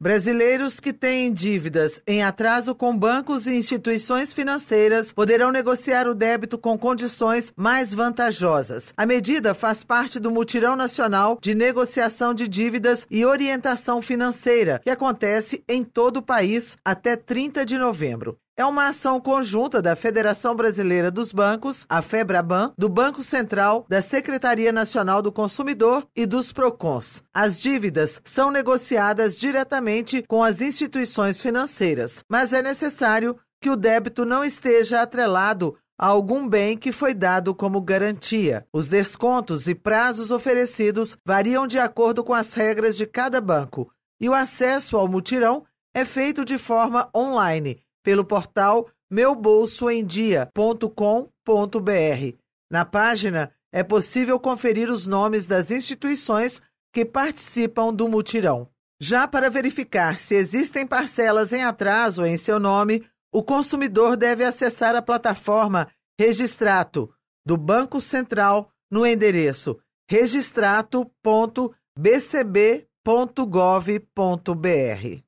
Brasileiros que têm dívidas em atraso com bancos e instituições financeiras poderão negociar o débito com condições mais vantajosas. A medida faz parte do Mutirão Nacional de Negociação de Dívidas e Orientação Financeira, que acontece em todo o país até 30 de novembro. É uma ação conjunta da Federação Brasileira dos Bancos, a FEBRABAN, do Banco Central, da Secretaria Nacional do Consumidor e dos PROCONs. As dívidas são negociadas diretamente com as instituições financeiras, mas é necessário que o débito não esteja atrelado a algum bem que foi dado como garantia. Os descontos e prazos oferecidos variam de acordo com as regras de cada banco e o acesso ao mutirão é feito de forma online pelo portal meubolsoemdia.com.br. Na página é possível conferir os nomes das instituições que participam do mutirão. Já para verificar se existem parcelas em atraso em seu nome, o consumidor deve acessar a plataforma Registrato do Banco Central no endereço registrato.bcb.gov.br.